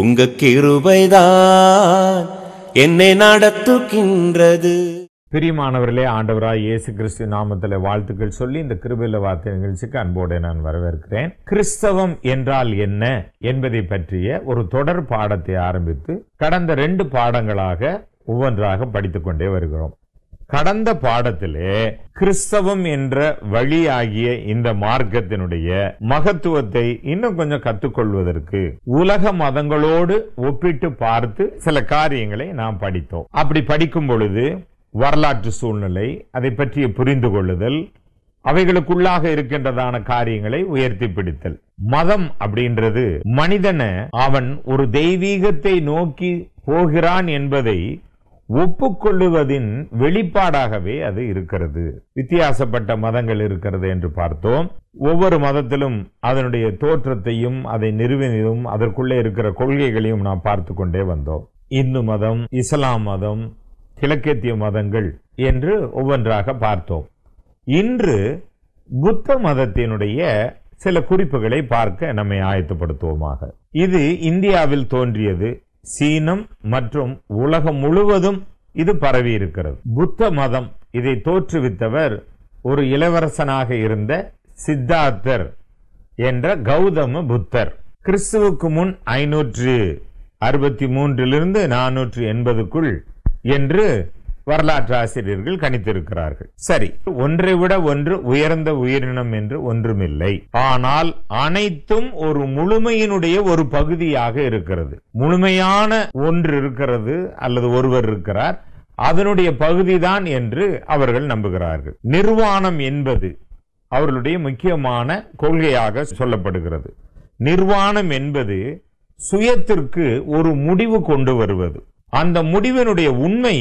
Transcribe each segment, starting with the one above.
உங்க கிருபைதான் என்னை நடத்துகின்றது பிரியமானவர்களே ஆண்டவராய் இயேசு கிறிஸ்து நாமத்தில் வாழ்த்துக்கள் சொல்லி இந்த கிருபில வார்த்தை நிகழ்ச்சிக்கு அன்போடு நான் வரவேற்கிறேன் கிறிஸ்தவம் என்றால் என்ன என்பதை பற்றிய ஒரு தொடர் பாடத்தை ஆரம்பித்து கடந்த ரெண்டு பாடங்களாக ஒவ்வொன்றாக படித்துக்கொண்டே வருகிறோம் கடந்த பாடத்திலே கிறிஸ்தவம் என்ற வழியாகிய இந்த மார்க்கத்தினுடைய மகத்துவத்தை இன்னும் கொஞ்சம் கற்றுக்கொள்வதற்கு உலக மதங்களோடு ஒப்பிட்டு பார்த்து சில காரியங்களை நாம் படித்தோம் அப்படி படிக்கும் பொழுது வரலாற்று சூழ்நிலை அதை பற்றிய புரிந்து கொள்ளுதல் அவைகளுக்குள்ளாக இருக்கின்றதான காரியங்களை உயர்த்தி பிடித்தல் மதம் அப்படின்றது மனிதன அவன் ஒரு தெய்வீகத்தை நோக்கி போகிறான் என்பதை ஒப்புக்கொள்ளுவதின் வெளிப்பாடாகவே அது இருக்கிறது வித்தியாசப்பட்ட மதங்கள் இருக்கிறது என்று பார்த்தோம் ஒவ்வொரு மதத்திலும் அதனுடைய தோற்றத்தையும் அதை நிறுவினதும் அதற்குள்ளே இருக்கிற கொள்கைகளையும் நாம் பார்த்து கொண்டே வந்தோம் இந்து மதம் இஸ்லாம் மதம் கிழக்கேத்திய மதங்கள் என்று ஒவ்வொன்றாக பார்த்தோம் இன்று புத்த மதத்தினுடைய சில குறிப்புகளை பார்க்க நம்மை ஆயத்தப்படுத்துவோமாக இது இந்தியாவில் தோன்றியது சீனம் மற்றும் உலகம் முழுவதும் இது பரவி இருக்கிறது புத்த மதம் இதை தோற்றுவித்தவர் ஒரு இளவரசனாக இருந்த சித்தார்த்தர் என்ற கௌதம புத்தர் கிறிஸ்துவுக்கு முன் ஐநூற்று அறுபத்தி மூன்றிலிருந்து நானூற்று எண்பதுக்குள் என்று வரலாற்று ஆசிரியர்கள் கணித்திருக்கிறார்கள் சரி ஒன்றை விட ஒன்று உயர்ந்த உயிரினம் என்று ஒன்றுமில்லை ஆனால் அனைத்தும் ஒரு முழுமையினுடைய ஒரு பகுதியாக இருக்கிறது முழுமையான ஒன்று இருக்கிறது அல்லது ஒருவர் இருக்கிறார் அதனுடைய பகுதிதான் என்று அவர்கள் நம்புகிறார்கள் நிர்வாணம் என்பது அவர்களுடைய முக்கியமான கொள்கையாக சொல்லப்படுகிறது நிர்வாணம் என்பது சுயத்திற்கு ஒரு முடிவு கொண்டு வருவது அந்த முடிவினுடைய உண்மை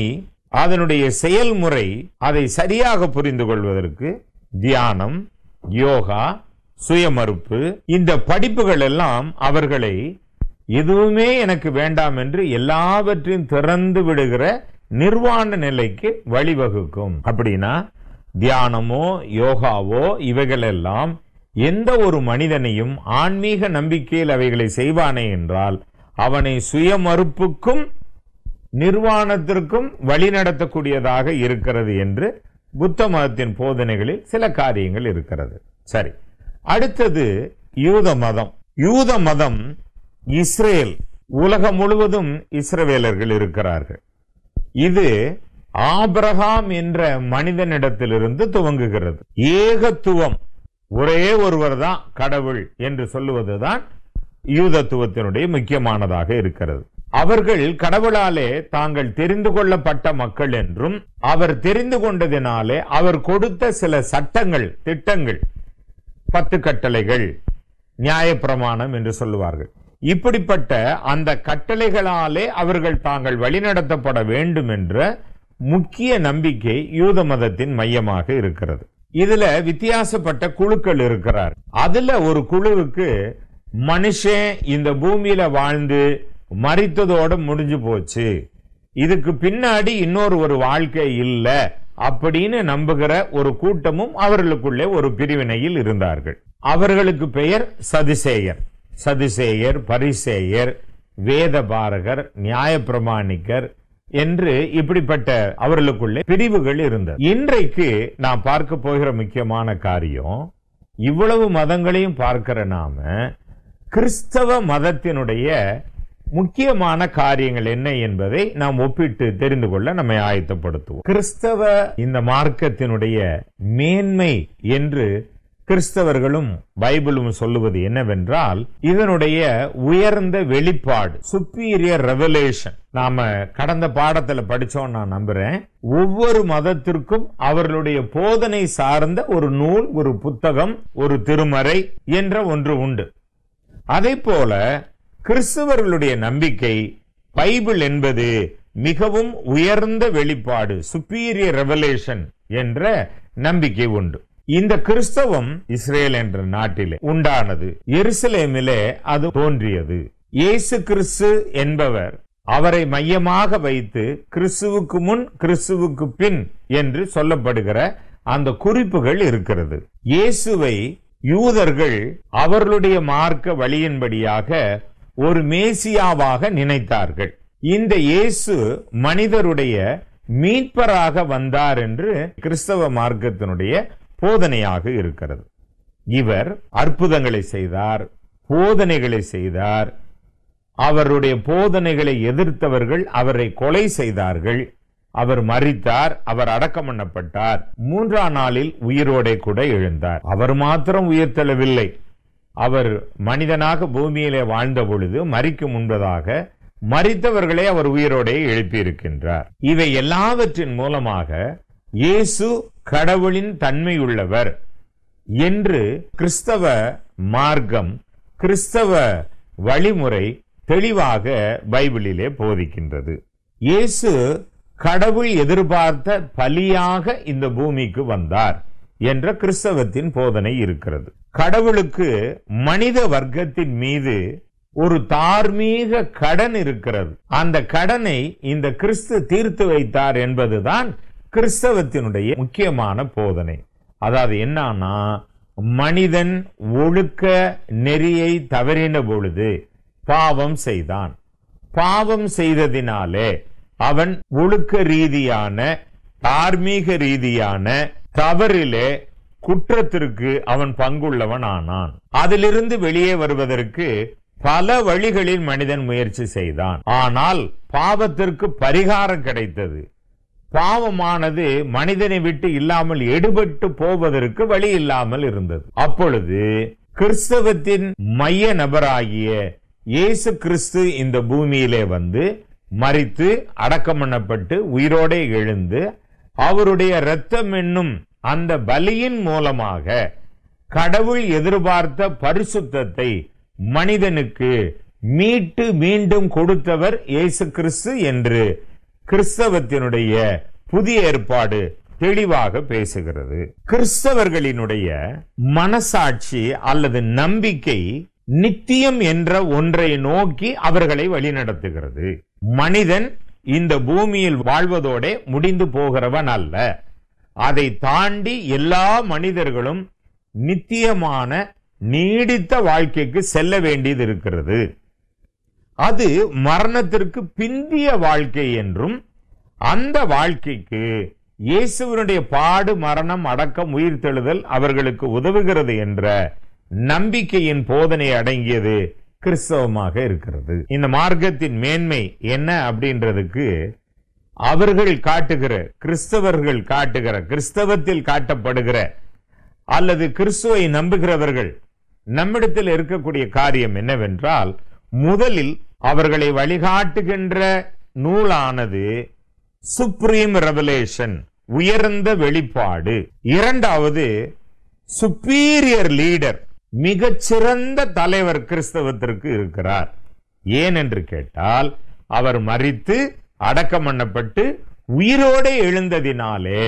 அதனுடைய செயல்முறை அதை சரியாக புரிந்து கொள்வதற்கு தியானம் யோகா சுயமறுப்பு இந்த படிப்புகள் எல்லாம் அவர்களை எதுவுமே எனக்கு வேண்டாம் என்று எல்லாவற்றையும் திறந்து விடுகிற நிர்வாண நிலைக்கு வழிவகுக்கும் அப்படின்னா தியானமோ யோகாவோ இவைகளெல்லாம் எந்த ஒரு மனிதனையும் ஆன்மீக நம்பிக்கையில் அவைகளை செய்வானே என்றால் அவனை சுயமறுப்புக்கும் நிர்வாணத்திற்கும் வழிநடத்தக்கூடியதாக இருக்கிறது என்று புத்த மதத்தின் போதனைகளில் சில காரியங்கள் இருக்கிறது சரி அடுத்தது யூத மதம் யூத மதம் இஸ்ரேல் உலகம் முழுவதும் இஸ்ரவேலர்கள் இருக்கிறார்கள் இது ஆபிரகாம் என்ற மனிதனிடத்திலிருந்து துவங்குகிறது ஏகத்துவம் ஒரே ஒருவர் தான் கடவுள் என்று சொல்லுவதுதான் யூதத்துவத்தினுடைய முக்கியமானதாக இருக்கிறது அவர்கள் கடவுளாலே தாங்கள் தெரிந்து கொள்ளப்பட்ட மக்கள் என்றும் அவர் தெரிந்து கொண்டதினாலே அவர் கொடுத்த சில சட்டங்கள் திட்டங்கள் பத்து கட்டளைகள் நியாயப்பிரமாணம் என்று சொல்லுவார்கள் இப்படிப்பட்ட அந்த கட்டளைகளாலே அவர்கள் தாங்கள் வழிநடத்தப்பட வேண்டும் என்ற முக்கிய நம்பிக்கை யூத மதத்தின் மையமாக இருக்கிறது இதுல வித்தியாசப்பட்ட குழுக்கள் இருக்கிறார் அதுல ஒரு குழுவுக்கு மனுஷன் இந்த பூமியில வாழ்ந்து மறித்ததோடு முடிஞ்சு போச்சு இதுக்கு பின்னாடி இன்னொரு ஒரு வாழ்க்கை இல்லை அப்படின்னு நம்புகிற ஒரு கூட்டமும் அவர்களுக்குள்ளே ஒரு பிரிவினையில் இருந்தார்கள் அவர்களுக்கு பெயர் சதிசேயர் சதிசேயர் பரிசேயர் வேத பாரகர் நியாயப்பிரமாணிக்கர் என்று இப்படிப்பட்ட அவர்களுக்குள்ளே பிரிவுகள் இருந்தது இன்றைக்கு நான் பார்க்க போகிற முக்கியமான காரியம் இவ்வளவு மதங்களையும் பார்க்கிற நாம கிறிஸ்தவ மதத்தினுடைய முக்கியமான காரியங்கள் என்ன என்பதை நாம் ஒப்பிட்டு தெரிந்து கொள்ள நம்மை ஆயத்தப்படுத்துவோம் கிறிஸ்தவ இந்த மார்க்கத்தினுடைய மேன்மை என்று கிறிஸ்தவர்களும் பைபிளும் சொல்லுவது என்னவென்றால் இதனுடைய உயர்ந்த வெளிப்பாடு சுப்பீரியர் ரெவலேஷன் நாம கடந்த பாடத்துல படிச்சோம் நான் நம்புறேன் ஒவ்வொரு மதத்திற்கும் அவர்களுடைய போதனை சார்ந்த ஒரு நூல் ஒரு புத்தகம் ஒரு திருமறை என்ற ஒன்று உண்டு அதே போல கிறிஸ்துவர்களுடைய நம்பிக்கை பைபிள் என்பது மிகவும் உயர்ந்த வெளிப்பாடு சுப்பீரியர் ரெவலேஷன் என்ற நம்பிக்கை உண்டு இந்த கிறிஸ்தவம் இஸ்ரேல் என்ற நாட்டிலே உண்டானது எருசலேமிலே அது தோன்றியது இயேசு கிறிஸ்து என்பவர் அவரை மையமாக வைத்து கிறிஸ்துவுக்கு முன் கிறிஸ்துவுக்கு பின் என்று சொல்லப்படுகிற அந்த குறிப்புகள் இருக்கிறது இயேசுவை யூதர்கள் அவர்களுடைய மார்க்க வழியின்படியாக ஒரு மேசியாவாக நினைத்தார்கள் இந்த இயேசு மனிதருடைய மீட்பராக வந்தார் என்று கிறிஸ்தவ மார்க்கத்தினுடைய போதனையாக இருக்கிறது இவர் அற்புதங்களை செய்தார் போதனைகளை செய்தார் அவருடைய போதனைகளை எதிர்த்தவர்கள் அவரை கொலை செய்தார்கள் அவர் மறித்தார் அவர் அடக்கம் பண்ணப்பட்டார் மூன்றாம் நாளில் உயிரோடே கூட எழுந்தார் அவர் மாத்திரம் உயிர் தெளவில்லை அவர் மனிதனாக பூமியிலே வாழ்ந்த பொழுது மறிக்கும் முன்பதாக மறித்தவர்களே அவர் உயிரோடைய எழுப்பியிருக்கின்றார் இவை எல்லாவற்றின் மூலமாக இயேசு கடவுளின் தன்மையுள்ளவர் என்று கிறிஸ்தவ மார்க்கம் கிறிஸ்தவ வழிமுறை தெளிவாக பைபிளிலே போதிக்கின்றது இயேசு கடவுள் எதிர்பார்த்த பலியாக இந்த பூமிக்கு வந்தார் என்ற கிறிஸ்தவத்தின் போதனை இருக்கிறது கடவுளுக்கு மனித வர்க்கத்தின் மீது ஒரு தார்மீக கடன் இருக்கிறது அந்த கடனை இந்த கிறிஸ்து தீர்த்து வைத்தார் என்பதுதான் கிறிஸ்தவத்தினுடைய முக்கியமான போதனை அதாவது என்னன்னா மனிதன் ஒழுக்க நெறியை தவறின பொழுது பாவம் செய்தான் பாவம் செய்ததினாலே அவன் ஒழுக்க ரீதியான தார்மீக ரீதியான தவறிலே குற்றத்திற்கு அவன் பங்குள்ளவன் ஆனான் அதிலிருந்து வெளியே வருவதற்கு பல வழிகளில் மனிதன் முயற்சி செய்தான் ஆனால் பாவத்திற்கு பரிகாரம் கிடைத்தது பாவமானது மனிதனை விட்டு இல்லாமல் எடுபட்டு போவதற்கு வழி இல்லாமல் இருந்தது அப்பொழுது கிறிஸ்தவத்தின் மைய நபராகிய இயேசு கிறிஸ்து இந்த பூமியிலே வந்து மறித்து அடக்கம் பண்ணப்பட்டு உயிரோடே எழுந்து அவருடைய ரத்தம் என்னும் அந்த பலியின் மூலமாக கடவுள் எதிர்பார்த்த பரிசுத்தத்தை மனிதனுக்கு மீட்டு மீண்டும் கொடுத்தவர் இயேசு கிறிஸ்து என்று கிறிஸ்தவத்தினுடைய புதிய ஏற்பாடு தெளிவாக பேசுகிறது கிறிஸ்தவர்களினுடைய மனசாட்சி அல்லது நம்பிக்கை நித்தியம் என்ற ஒன்றை நோக்கி அவர்களை வழிநடத்துகிறது மனிதன் இந்த பூமியில் வாழ்வதோட முடிந்து போகிறவன் அல்ல அதை தாண்டி எல்லா மனிதர்களும் நித்தியமான நீடித்த வாழ்க்கைக்கு செல்ல வேண்டியது இருக்கிறது அது மரணத்திற்கு பிந்திய வாழ்க்கை என்றும் அந்த வாழ்க்கைக்கு இயேசுவனுடைய பாடு மரணம் அடக்கம் உயிர் தெழுதல் அவர்களுக்கு உதவுகிறது என்ற நம்பிக்கையின் போதனை அடங்கியது கிறிஸ்தவமாக இருக்கிறது இந்த மார்க்கத்தின் மேன்மை என்ன அப்படின்றதுக்கு அவர்கள் காட்டுகிற கிறிஸ்தவர்கள் காட்டுகிற கிறிஸ்தவத்தில் காட்டப்படுகிற அல்லது கிறிஸ்துவை நம்புகிறவர்கள் நம்மிடத்தில் இருக்கக்கூடிய காரியம் என்னவென்றால் முதலில் அவர்களை வழிகாட்டுகின்ற நூலானது சுப்ரீம் ரெவலேஷன் உயர்ந்த வெளிப்பாடு இரண்டாவது சுப்பீரியர் லீடர் மிகச்சிறந்த தலைவர் கிறிஸ்தவத்திற்கு இருக்கிறார் ஏன் என்று கேட்டால் அவர் மறித்து அடக்கம் பண்ணப்பட்டு உயிரோடு எழுந்ததினாலே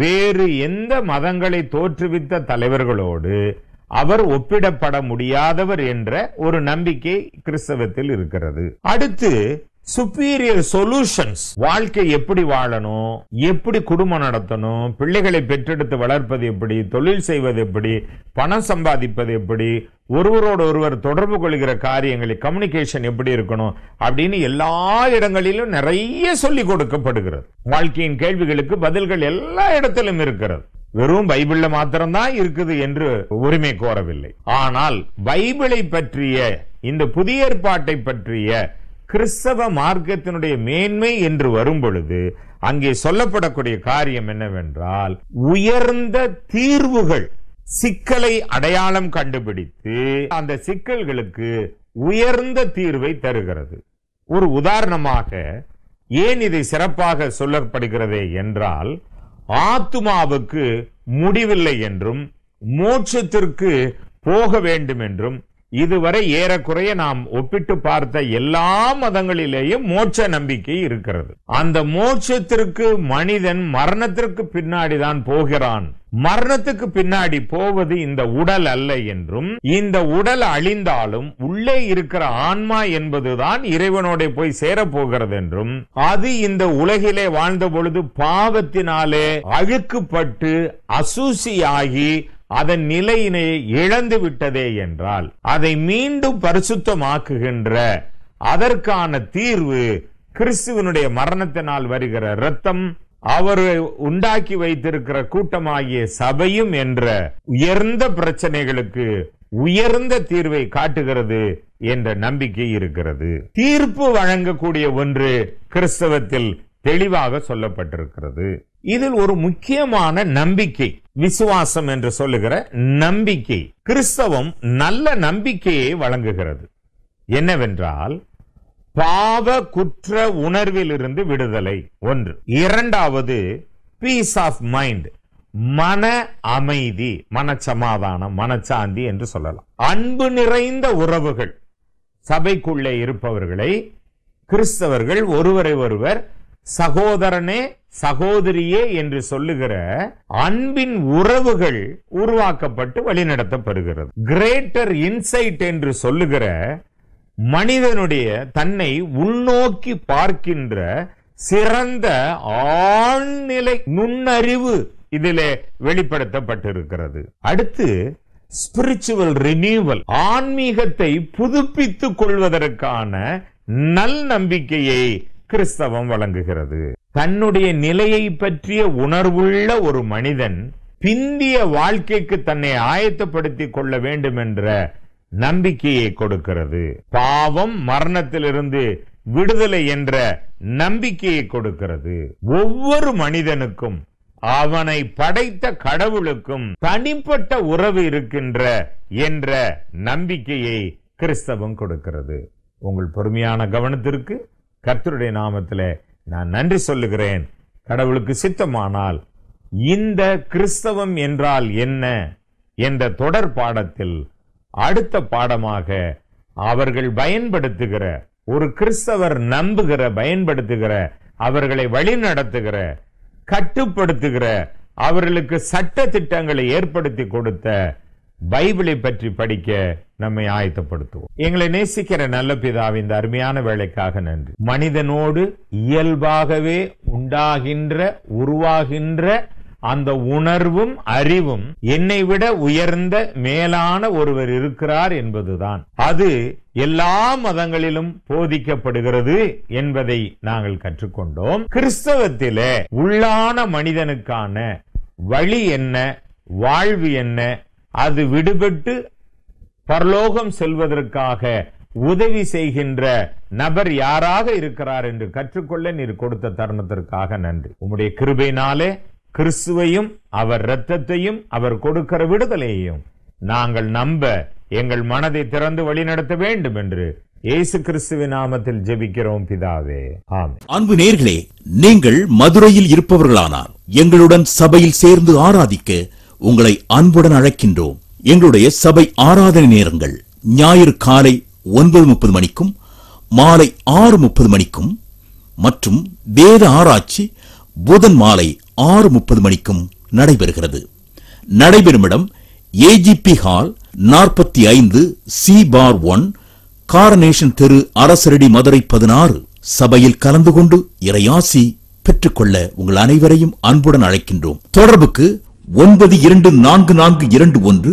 வேறு எந்த மதங்களை தோற்றுவித்த தலைவர்களோடு அவர் ஒப்பிடப்பட முடியாதவர் என்ற ஒரு நம்பிக்கை கிறிஸ்தவத்தில் இருக்கிறது அடுத்து சுப்பீரியர் சொல்யூஷன்ஸ் வாழ்க்கை எப்படி வாழணும் எப்படி குடும்பம் நடத்தணும் பிள்ளைகளை பெற்றெடுத்து வளர்ப்பது எப்படி தொழில் செய்வது எப்படி பணம் சம்பாதிப்பது எப்படி ஒருவரோடு ஒருவர் தொடர்பு கொள்கிற காரியங்களை கம்யூனிகேஷன் எப்படி இருக்கணும் அப்படின்னு எல்லா இடங்களிலும் நிறைய சொல்லி கொடுக்கப்படுகிறது வாழ்க்கையின் கேள்விகளுக்கு பதில்கள் எல்லா இடத்திலும் இருக்கிறது வெறும் பைபிள்ல மாத்திரம்தான் இருக்குது என்று உரிமை கோரவில்லை ஆனால் பைபிளை பற்றிய இந்த புதிய ஏற்பாட்டை பற்றிய கிறிஸ்தவ மார்க்கத்தினுடைய மேன்மை என்று வரும் பொழுது அங்கே சொல்லப்படக்கூடிய காரியம் என்னவென்றால் உயர்ந்த தீர்வுகள் சிக்கலை அடையாளம் கண்டுபிடித்து அந்த சிக்கல்களுக்கு உயர்ந்த தீர்வை தருகிறது ஒரு உதாரணமாக ஏன் இதை சிறப்பாக சொல்லப்படுகிறது என்றால் ஆத்துமாவுக்கு முடிவில்லை என்றும் மோட்சத்திற்கு போக வேண்டும் என்றும் இதுவரை ஏறக்குறைய நாம் ஒப்பிட்டு பார்த்த எல்லா மதங்களிலேயும் மோட்ச நம்பிக்கை இருக்கிறது அந்த மோட்சத்திற்கு மனிதன் மரணத்திற்கு பின்னாடி தான் போகிறான் மரணத்துக்கு பின்னாடி போவது இந்த உடல் அல்ல என்றும் இந்த உடல் அழிந்தாலும் உள்ளே இருக்கிற ஆன்மா என்பதுதான் இறைவனோட போய் சேரப்போகிறது என்றும் அது இந்த உலகிலே வாழ்ந்த பொழுது பாவத்தினாலே அழுக்குப்பட்டு அசூசியாகி அதன் நிலையினை இழந்து விட்டதே என்றால் அதை மீண்டும் பரிசுத்தமாக்குகின்ற அதற்கான தீர்வு கிறிஸ்துவனுடைய மரணத்தினால் வருகிற ரத்தம் அவர் உண்டாக்கி வைத்திருக்கிற கூட்டமாகிய சபையும் என்ற உயர்ந்த பிரச்சனைகளுக்கு உயர்ந்த தீர்வை காட்டுகிறது என்ற நம்பிக்கை இருக்கிறது தீர்ப்பு வழங்கக்கூடிய ஒன்று கிறிஸ்தவத்தில் தெளிவாக சொல்லப்பட்டிருக்கிறது இதில் ஒரு முக்கியமான நம்பிக்கை விசுவாசம் என்று சொல்லுகிற நம்பிக்கை கிறிஸ்தவம் நல்ல நம்பிக்கையை வழங்குகிறது என்னவென்றால் பாவ குற்ற உணர்விலிருந்து விடுதலை ஒன்று இரண்டாவது பீஸ் ஆஃப் மைண்ட் மன அமைதி மனச்சமாதானம் மனச்சாந்தி என்று சொல்லலாம் அன்பு நிறைந்த உறவுகள் சபைக்குள்ளே இருப்பவர்களை கிறிஸ்தவர்கள் ஒருவரை ஒருவர் சகோதரனே சகோதரியே என்று சொல்லுகிற அன்பின் உறவுகள் உருவாக்கப்பட்டு வழிநடத்தப்படுகிறது கிரேட்டர் இன்சைட் என்று சொல்லுகிற மனிதனுடைய தன்னை உள்நோக்கி பார்க்கின்ற சிறந்த ஆழ்நிலை நுண்ணறிவு இதிலே வெளிப்படுத்தப்பட்டிருக்கிறது அடுத்து ஸ்பிரிச்சுவல் ரினியூவல் ஆன்மீகத்தை புதுப்பித்துக் கொள்வதற்கான நல் நம்பிக்கையை கிறிஸ்தவம் வழங்குகிறது தன்னுடைய நிலையை பற்றிய உணர்வுள்ள ஒரு மனிதன் பிந்திய வாழ்க்கைக்கு தன்னை ஆயத்தப்படுத்திக் கொள்ள வேண்டும் என்ற நம்பிக்கையை கொடுக்கிறது பாவம் மரணத்திலிருந்து விடுதலை என்ற நம்பிக்கையை கொடுக்கிறது ஒவ்வொரு மனிதனுக்கும் அவனை படைத்த கடவுளுக்கும் தனிப்பட்ட உறவு இருக்கின்ற என்ற நம்பிக்கையை கிறிஸ்தவம் கொடுக்கிறது உங்கள் பொறுமையான கவனத்திற்கு கர்த்தருடைய நாமத்தில் நான் நன்றி சொல்லுகிறேன் கடவுளுக்கு சித்தமானால் இந்த கிறிஸ்தவம் என்றால் என்ன என்ற தொடர் பாடத்தில் அடுத்த பாடமாக அவர்கள் பயன்படுத்துகிற ஒரு கிறிஸ்தவர் நம்புகிற பயன்படுத்துகிற அவர்களை வழி நடத்துகிற கட்டுப்படுத்துகிற அவர்களுக்கு சட்ட திட்டங்களை ஏற்படுத்தி கொடுத்த பைபிளை பற்றி படிக்க நம்மை ஆயத்தப்படுத்துவோம் எங்களை நேசிக்கிற நல்ல பிதாவின் இந்த அருமையான வேலைக்காக நன்றி மனிதனோடு இயல்பாகவே உண்டாகின்ற உருவாகின்ற அந்த உணர்வும் அறிவும் என்னை விட உயர்ந்த மேலான ஒருவர் இருக்கிறார் என்பதுதான் அது எல்லா மதங்களிலும் போதிக்கப்படுகிறது என்பதை நாங்கள் கற்றுக்கொண்டோம் கிறிஸ்தவத்தில உள்ளான மனிதனுக்கான வழி என்ன வாழ்வு என்ன அது விடுபட்டு பரலோகம் செல்வதற்காக உதவி செய்கின்ற நபர் யாராக இருக்கிறார் என்று கற்றுக்கொள்ள நீர் கொடுத்த தருணத்திற்காக நன்றி உம்முடைய கிருபையினாலே கிறிஸ்துவையும் அவர் இரத்தத்தையும் அவர் கொடுக்கிற விடுதலையையும் நாங்கள் நம்ப எங்கள் மனதை திறந்து வழிநடத்த வேண்டும் என்று இயேசு கிறிஸ்துவின் நாமத்தில் ஜெபிக்கிறோம் பிதாவே ஆமே அன்பு நேர்களே நீங்கள் மதுரையில் இருப்பவர்களானால் எங்களுடன் சபையில் சேர்ந்து ஆராதிக்க உங்களை அன்புடன் அழைக்கின்றோம் எங்களுடைய சபை ஆராதனை நேரங்கள் ஞாயிறு காலை ஒன்பது முப்பது மணிக்கும் மாலை ஆறு முப்பது மணிக்கும் மற்றும் வேத ஆராய்ச்சி புதன் மாலை ஆறு முப்பது மணிக்கும் நடைபெறுகிறது நடைபெறும் இடம் ஏஜிபி ஹால் நாற்பத்தி ஐந்து சி பார் ஒன் காரனேஷன் தெரு அரசரடி மதுரை பதினாறு சபையில் கலந்து கொண்டு இறையாசி பெற்றுக்கொள்ள உங்கள் அனைவரையும் அன்புடன் அழைக்கின்றோம் தொடர்புக்கு ஒன்பது இரண்டு நான்கு நான்கு இரண்டு ஒன்று